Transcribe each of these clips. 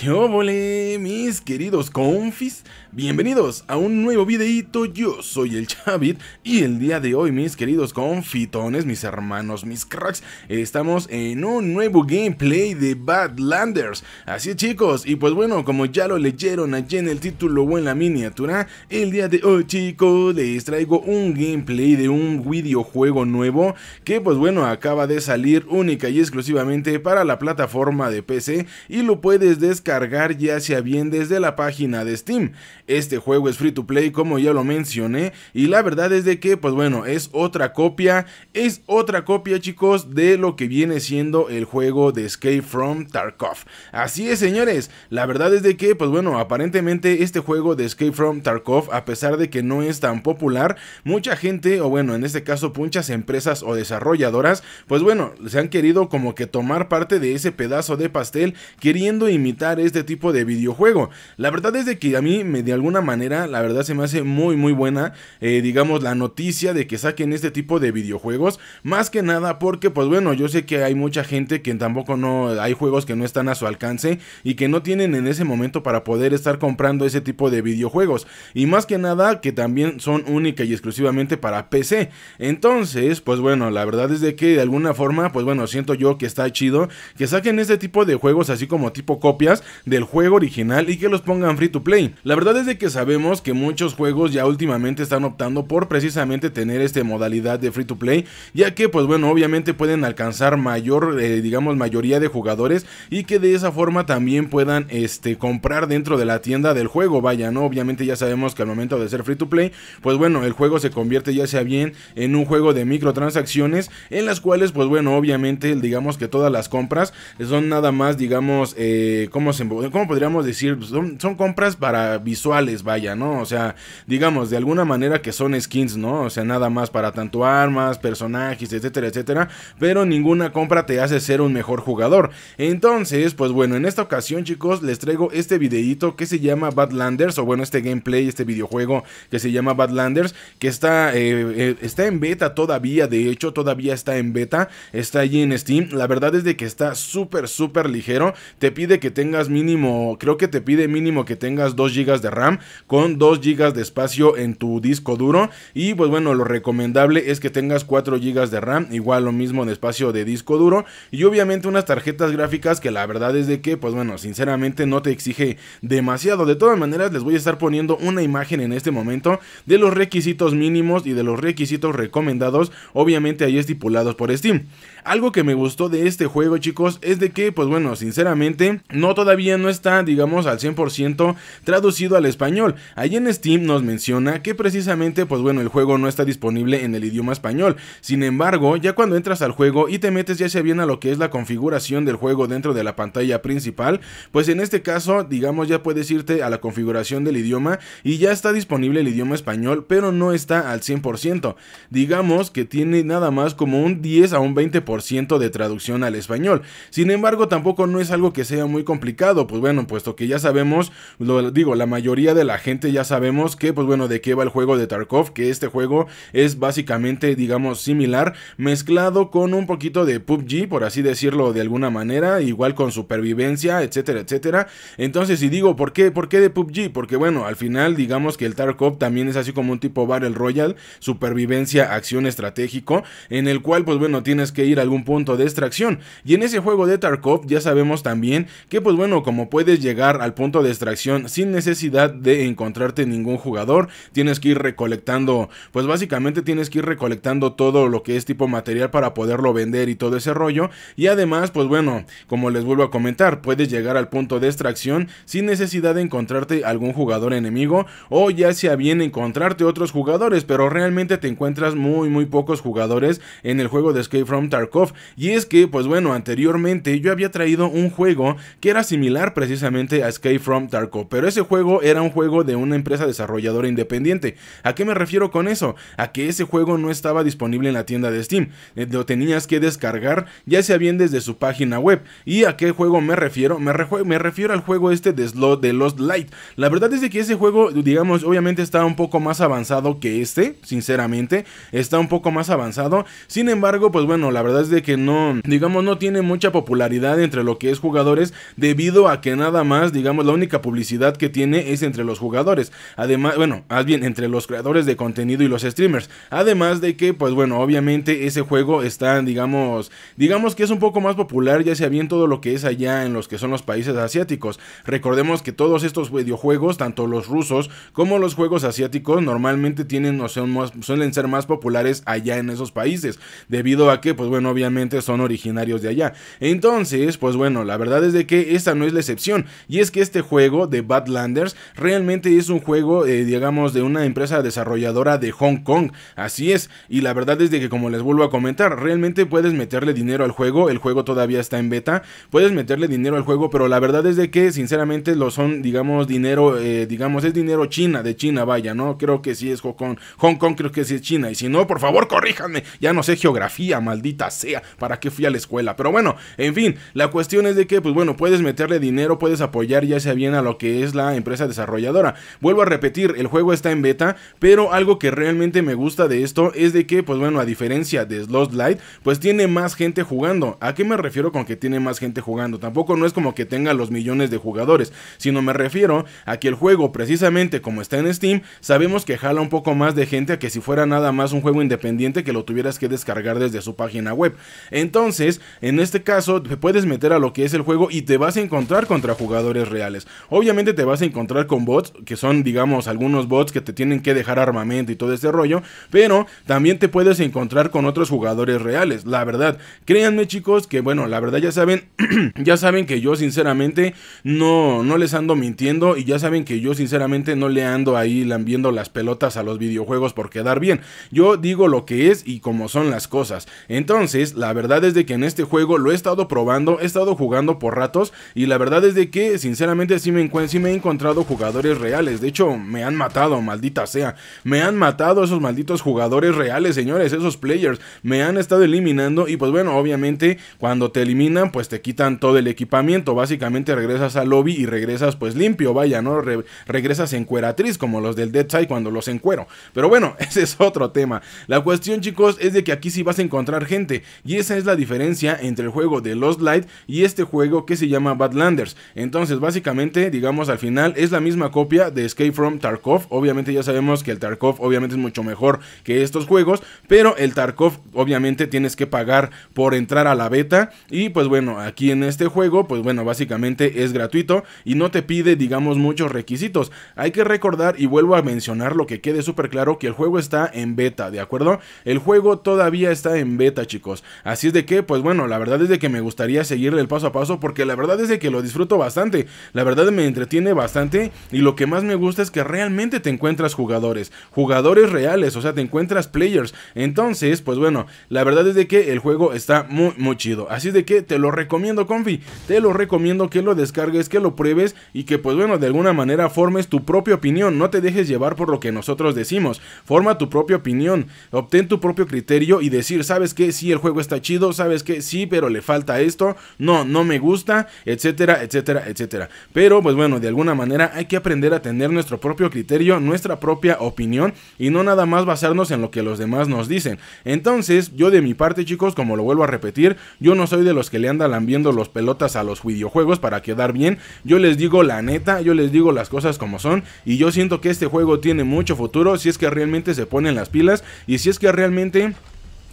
¿Qué obole, mis queridos confis? Bienvenidos a un nuevo videito yo soy el Chavit y el día de hoy, mis queridos confitones, mis hermanos, mis cracks, estamos en un nuevo gameplay de Badlanders. Así es, chicos, y pues bueno, como ya lo leyeron allí en el título o en la miniatura, el día de hoy, chicos, les traigo un gameplay de un videojuego nuevo que, pues bueno, acaba de salir única y exclusivamente para la plataforma de PC y lo puedes descargar Cargar ya sea bien desde la página de Steam. Este juego es free to play como ya lo mencioné y la verdad es de que pues bueno es otra copia, es otra copia chicos de lo que viene siendo el juego de Escape from Tarkov. Así es señores, la verdad es de que pues bueno aparentemente este juego de Escape from Tarkov a pesar de que no es tan popular, mucha gente o bueno en este caso muchas empresas o desarrolladoras pues bueno se han querido como que tomar parte de ese pedazo de pastel queriendo imitar este tipo de videojuego. La verdad es de que a mí, me, de alguna manera, la verdad se me hace muy, muy buena, eh, digamos, la noticia de que saquen este tipo de videojuegos. Más que nada porque, pues bueno, yo sé que hay mucha gente que tampoco no, hay juegos que no están a su alcance y que no tienen en ese momento para poder estar comprando ese tipo de videojuegos. Y más que nada que también son única y exclusivamente para PC. Entonces, pues bueno, la verdad es de que de alguna forma, pues bueno, siento yo que está chido que saquen este tipo de juegos así como tipo copias del juego original y que los pongan free to play. La verdad es de que sabemos que muchos juegos ya últimamente están optando por precisamente tener esta modalidad de free to play, ya que pues bueno, obviamente pueden alcanzar mayor, eh, digamos, mayoría de jugadores y que de esa forma también puedan este, comprar dentro de la tienda del juego, vaya, ¿no? Obviamente ya sabemos que al momento de ser free to play, pues bueno, el juego se convierte ya sea bien en un juego de microtransacciones, en las cuales pues bueno, obviamente digamos que todas las compras son nada más, digamos, eh, como como ¿cómo podríamos decir? Pues, son, compras para visuales, vaya, ¿no? O sea, digamos, de alguna manera que son skins, ¿no? O sea, nada más para tanto armas, personajes, etcétera, etcétera. Pero ninguna compra te hace ser un mejor jugador. Entonces, pues bueno, en esta ocasión, chicos, les traigo este videito que se llama Badlanders, o bueno, este gameplay, este videojuego que se llama Badlanders, que está, eh, eh, está en beta todavía, de hecho, todavía está en beta, está allí en Steam. La verdad es de que está súper, súper ligero. Te pide que tengas mínimo, creo que te pide mínimo que tengas 2 GB de RAM con 2 GB de espacio en tu disco duro. Y pues bueno, lo recomendable es que tengas 4 GB de RAM, igual lo mismo en espacio de disco duro. Y obviamente unas tarjetas gráficas que la verdad es de que, pues bueno, sinceramente no te exige demasiado. De todas maneras, les voy a estar poniendo una imagen en este momento de los requisitos mínimos y de los requisitos recomendados, obviamente ahí estipulados por Steam. Algo que me gustó de este juego, chicos, es de que, pues bueno, sinceramente, no todas todavía no está, digamos, al 100% traducido al español. Ahí en Steam nos menciona que precisamente, pues bueno, el juego no está disponible en el idioma español. Sin embargo, ya cuando entras al juego y te metes ya sea bien a lo que es la configuración del juego dentro de la pantalla principal, pues en este caso, digamos, ya puedes irte a la configuración del idioma y ya está disponible el idioma español, pero no está al 100%. Digamos que tiene nada más como un 10 a un 20% de traducción al español. Sin embargo, tampoco no es algo que sea muy complicado pues bueno, puesto que ya sabemos, lo digo, la mayoría de la gente ya sabemos que, pues bueno, de qué va el juego de Tarkov, que este juego es básicamente, digamos, similar, mezclado con un poquito de PUBG, por así decirlo de alguna manera, igual con supervivencia, etcétera, etcétera. Entonces, Y digo, ¿por qué? ¿Por qué de PUBG? Porque bueno, al final, digamos que el Tarkov también es así como un tipo Battle Royale, supervivencia, acción estratégico, en el cual, pues bueno, tienes que ir a algún punto de extracción. Y en ese juego de Tarkov ya sabemos también que, pues bueno, como puedes llegar al punto de extracción sin necesidad de encontrarte ningún jugador. Tienes que ir recolectando, pues básicamente tienes que ir recolectando todo lo que es tipo material para poderlo vender y todo ese rollo. Y además, pues bueno, como les vuelvo a comentar, puedes llegar al punto de extracción sin necesidad de encontrarte algún jugador enemigo o ya sea bien encontrarte otros jugadores, pero realmente te encuentras muy muy pocos jugadores en el juego de Escape from Tarkov. Y es que, pues bueno, anteriormente yo había traído un juego que era similar similar precisamente a Escape from Darko pero ese juego era un juego de una empresa desarrolladora independiente. ¿A qué me refiero con eso? A que ese juego no estaba disponible en la tienda de Steam, eh, lo tenías que descargar ya sea bien desde su página web. ¿Y a qué juego me refiero? Me, refiero, al juego este de, Slot, de Lost Light. La verdad es que ese juego, digamos, obviamente está un poco más avanzado que este, sinceramente, está un poco más avanzado. Sin embargo, pues bueno, la verdad es de que no, digamos, no tiene mucha popularidad entre lo que es jugadores debido debido a que nada más, digamos, la única publicidad que tiene es entre los jugadores. Además, bueno, más bien entre los creadores de contenido y los streamers. Además de que, pues bueno, obviamente ese juego está, digamos, digamos que es un poco más popular, ya sea bien todo lo que es allá en los que son los países asiáticos. Recordemos que todos estos videojuegos, tanto los rusos como los juegos asiáticos, normalmente tienen o son suelen ser más populares allá en esos países, debido a que, pues bueno, obviamente son originarios de allá. Entonces, pues bueno, la verdad es de que esta no es la excepción. Y es que este juego de Badlanders realmente es un juego, eh, digamos, de una empresa desarrolladora de Hong Kong. Así es. Y la verdad es de que, como les vuelvo a comentar, realmente puedes meterle dinero al juego. El juego todavía está en beta. Puedes meterle dinero al juego, pero la verdad es de que, sinceramente, lo son, digamos, dinero, eh, digamos, es dinero China, de China, vaya, ¿no? Creo que si es Hong Kong. Hong Kong creo que si es China. Y si no, por favor, corríjanme. Ya no sé geografía, maldita sea. ¿Para qué fui a la escuela? Pero bueno, en fin, la cuestión es de que, pues bueno, puedes meter dinero puedes apoyar ya sea bien a lo que es la empresa desarrolladora. Vuelvo a repetir, el juego está en beta, pero algo que realmente me gusta de esto es de que, pues bueno, a diferencia de Lost Light, pues tiene más gente jugando. ¿A qué me refiero con que tiene más gente jugando? Tampoco no es como que tenga los millones de jugadores, sino me refiero a que el juego, precisamente como está en Steam, sabemos que jala un poco más de gente a que si fuera nada más un juego independiente que lo tuvieras que descargar desde su página web. Entonces, en este caso, te puedes meter a lo que es el juego y te vas a encontrar contra jugadores reales. Obviamente te vas a encontrar con bots, que son, digamos, algunos bots que te tienen que dejar armamento y todo ese rollo, pero también te puedes encontrar con otros jugadores reales, la verdad. Créanme, chicos, que bueno, la verdad ya saben, ya saben que yo sinceramente no, no les ando mintiendo y ya saben que yo sinceramente no le ando ahí lambiendo las pelotas a los videojuegos por quedar bien. Yo digo lo que es y como son las cosas. Entonces, la verdad es de que en este juego lo he estado probando, he estado jugando por ratos y la verdad es de que, sinceramente, sí me, sí me he encontrado jugadores reales. De hecho, me han matado, maldita sea. Me han matado esos malditos jugadores reales, señores, esos players. Me han estado eliminando y pues bueno, obviamente, cuando te eliminan, pues te quitan todo el equipamiento. Básicamente regresas al lobby y regresas pues limpio, vaya, ¿no? regresas en cueratriz, como los del Dead Side cuando los encuero. Pero bueno, ese es otro tema. La cuestión, chicos, es de que aquí sí vas a encontrar gente. Y esa es la diferencia entre el juego de Lost Light y este juego que se llama Landers Entonces, básicamente, digamos, al final es la misma copia de Escape from Tarkov. Obviamente ya sabemos que el Tarkov obviamente es mucho mejor que estos juegos, pero el Tarkov obviamente tienes que pagar por entrar a la beta y pues bueno, aquí en este juego, pues bueno, básicamente es gratuito y no te pide, digamos, muchos requisitos. Hay que recordar y vuelvo a mencionar lo que quede súper claro que el juego está en beta, ¿de acuerdo? El juego todavía está en beta, chicos. Así es de que, pues bueno, la verdad es de que me gustaría seguirle el paso a paso porque la verdad es de que lo disfruto bastante. La verdad me entretiene bastante y lo que más me gusta es que realmente te encuentras jugadores, jugadores reales, o sea, te encuentras players. Entonces, pues bueno, la verdad es de que el juego está muy, muy chido. Así de que te lo recomiendo, confi. Te lo recomiendo que lo descargues, que lo pruebes y que, pues bueno, de alguna manera formes tu propia opinión. No te dejes llevar por lo que nosotros decimos. Forma tu propia opinión, obtén tu propio criterio y decir, ¿sabes que Sí, el juego está chido, ¿sabes que Sí, pero le falta esto, no, no me gusta, etc etcétera, etcétera, etcétera. Pero pues bueno, de alguna manera hay que aprender a tener nuestro propio criterio, nuestra propia opinión y no nada más basarnos en lo que los demás nos dicen. Entonces, yo de mi parte, chicos, como lo vuelvo a repetir, yo no soy de los que le andan lambiendo los pelotas a los videojuegos para quedar bien. Yo les digo la neta, yo les digo las cosas como son y yo siento que este juego tiene mucho futuro si es que realmente se ponen las pilas y si es que realmente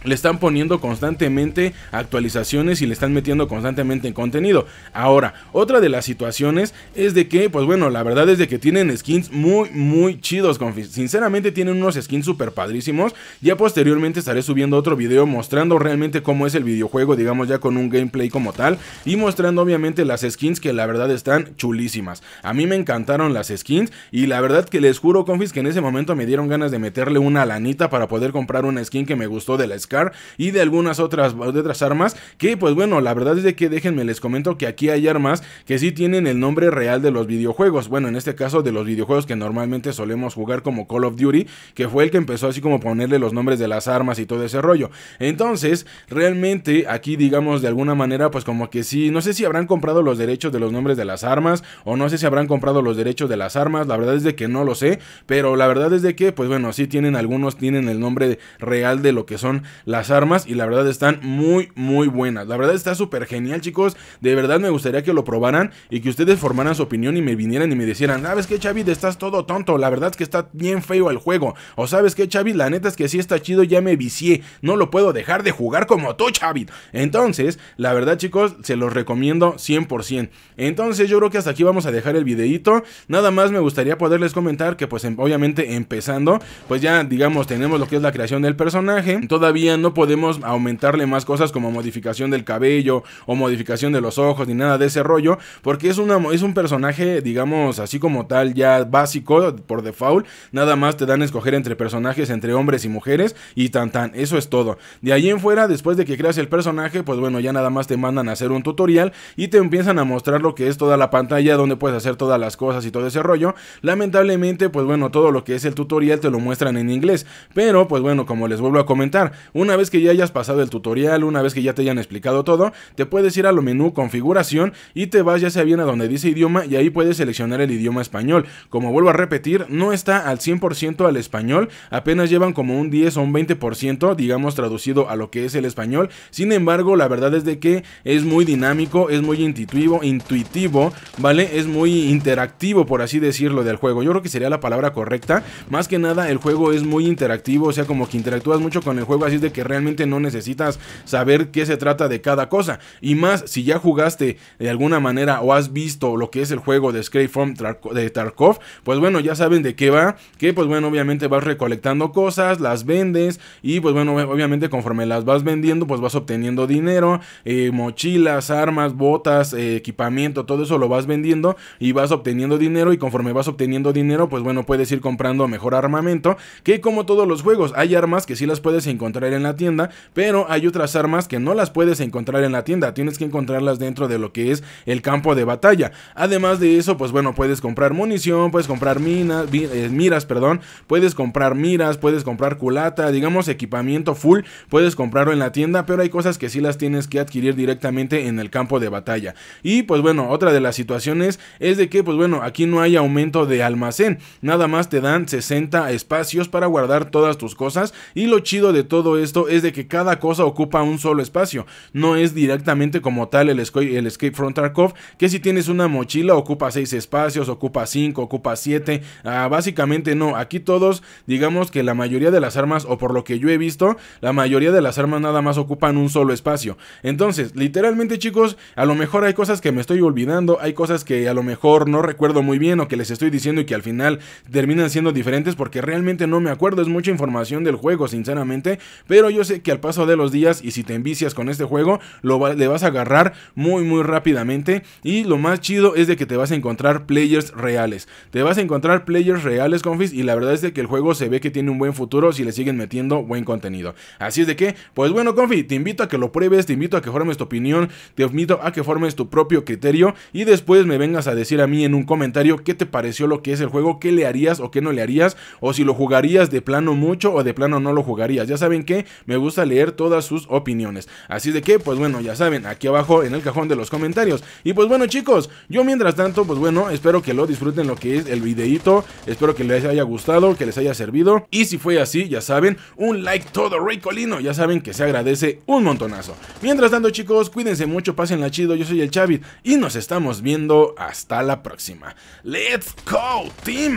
le están poniendo constantemente actualizaciones y le están metiendo constantemente en contenido. Ahora, otra de las situaciones es de que, pues bueno, la verdad es de que tienen skins muy, muy chidos. Sinceramente tienen unos skins super padrísimos. Ya posteriormente estaré subiendo otro video mostrando realmente cómo es el videojuego, digamos ya con un gameplay como tal. Y mostrando obviamente las skins que la verdad están chulísimas. A mí me encantaron las skins y la verdad que les juro, confis, que en ese momento me dieron ganas de meterle una lanita para poder comprar una skin que me gustó de la skin y de algunas otras, otras armas. Que pues bueno, la verdad es de que déjenme les comento que aquí hay armas que sí tienen el nombre real de los videojuegos. Bueno, en este caso de los videojuegos que normalmente solemos jugar como Call of Duty, que fue el que empezó así como ponerle los nombres de las armas y todo ese rollo. Entonces, realmente aquí digamos de alguna manera pues como que sí, no sé si habrán comprado los derechos de los nombres de las armas o no sé si habrán comprado los derechos de las armas, la verdad es de que no lo sé, pero la verdad es de que pues bueno, sí tienen algunos tienen el nombre real de lo que son las armas y la verdad están muy, muy buenas. La verdad está súper genial, chicos. De verdad me gustaría que lo probaran y que ustedes formaran su opinión y me vinieran y me dijeran, ¿sabes que Chavid? Estás todo tonto. La verdad es que está bien feo el juego. O ¿sabes qué, Chavid? La neta es que sí está chido, ya me vicié. No lo puedo dejar de jugar como tú, Chavid. Entonces, la verdad, chicos, se los recomiendo 100%. Entonces, yo creo que hasta aquí vamos a dejar el videito. Nada más me gustaría poderles comentar que, pues, em, obviamente, empezando, pues ya, digamos, tenemos lo que es la creación del personaje. Todavía no podemos aumentarle más cosas como modificación del cabello o modificación de los ojos ni nada de ese rollo, porque es, es un personaje, digamos, así como tal, ya básico por default. Nada más te dan a escoger entre personajes, entre hombres y mujeres y tan tan, eso es todo. De ahí en fuera, después de que creas el personaje, pues bueno, ya nada más te mandan a hacer un tutorial y te empiezan a mostrar lo que es toda la pantalla, donde puedes hacer todas las cosas y todo ese rollo. Lamentablemente, pues bueno, todo lo que es el tutorial te lo muestran en inglés, pero pues bueno, como les vuelvo a comentar, una vez que ya hayas pasado el tutorial, una vez que ya te hayan explicado todo, te puedes ir a lo menú configuración y te vas ya sea bien a donde dice idioma y ahí puedes seleccionar el idioma español. Como vuelvo a repetir, no está al 100% al español, apenas llevan como un 10 o un 20%, digamos traducido a lo que es el español. Sin embargo, la verdad es de que es muy dinámico, es muy intuitivo, intuitivo, ¿vale? Es muy interactivo, por así decirlo, del juego. Yo creo que sería la palabra correcta. Más que nada, el juego es muy interactivo, o sea, como que interactúas mucho con el juego, así de que realmente no necesitas saber qué se trata de cada cosa. Y más, si ya jugaste de alguna manera o has visto lo que es el juego de Scrapeform de Tarkov, pues bueno, ya saben de qué va, que pues bueno, obviamente vas recolectando cosas, las vendes y pues bueno, obviamente conforme las vas vendiendo, pues vas obteniendo dinero, eh, mochilas, armas, botas, eh, equipamiento, todo eso lo vas vendiendo y vas obteniendo dinero y conforme vas obteniendo dinero, pues bueno, puedes ir comprando mejor armamento, que como todos los juegos, hay armas que si las puedes encontrar en en la tienda, pero hay otras armas que no las puedes encontrar en la tienda, tienes que encontrarlas dentro de lo que es el campo de batalla. Además de eso, pues bueno, puedes comprar munición, puedes comprar minas, eh, miras, perdón, puedes comprar miras, puedes comprar culata, digamos equipamiento full, puedes comprarlo en la tienda, pero hay cosas que sí las tienes que adquirir directamente en el campo de batalla. Y pues bueno, otra de las situaciones es de que pues bueno, aquí no hay aumento de almacén, nada más te dan 60 espacios para guardar todas tus cosas y lo chido de todo es esto es de que cada cosa ocupa un solo espacio. No es directamente como tal el, el Escape from Tarkov, que si tienes una mochila ocupa 6 espacios, ocupa 5, ocupa 7. Ah, básicamente no, aquí todos, digamos que la mayoría de las armas, o por lo que yo he visto, la mayoría de las armas nada más ocupan un solo espacio. Entonces, literalmente chicos, a lo mejor hay cosas que me estoy olvidando, hay cosas que a lo mejor no recuerdo muy bien o que les estoy diciendo y que al final terminan siendo diferentes porque realmente no me acuerdo, es mucha información del juego, sinceramente, pero yo sé que al paso de los días y si te envicias con este juego, lo le vas a agarrar muy muy rápidamente. Y lo más chido es de que te vas a encontrar players reales. Te vas a encontrar players reales, confis. Y la verdad es de que el juego se ve que tiene un buen futuro si le siguen metiendo buen contenido. Así es de que, pues bueno, confi, te invito a que lo pruebes, te invito a que formes tu opinión, te invito a que formes tu propio criterio y después me vengas a decir a mí en un comentario qué te pareció lo que es el juego, qué le harías o qué no le harías, o si lo jugarías de plano mucho o de plano no lo jugarías. Ya saben que me gusta leer todas sus opiniones. Así de que, pues bueno, ya saben, aquí abajo en el cajón de los comentarios. Y pues bueno, chicos, yo mientras tanto, pues bueno, espero que lo disfruten lo que es el videito. Espero que les haya gustado, que les haya servido. Y si fue así, ya saben, un like todo colino Ya saben que se agradece un montonazo. Mientras tanto, chicos, cuídense mucho, la chido. Yo soy el Chavit y nos estamos viendo hasta la próxima. Let's go, team.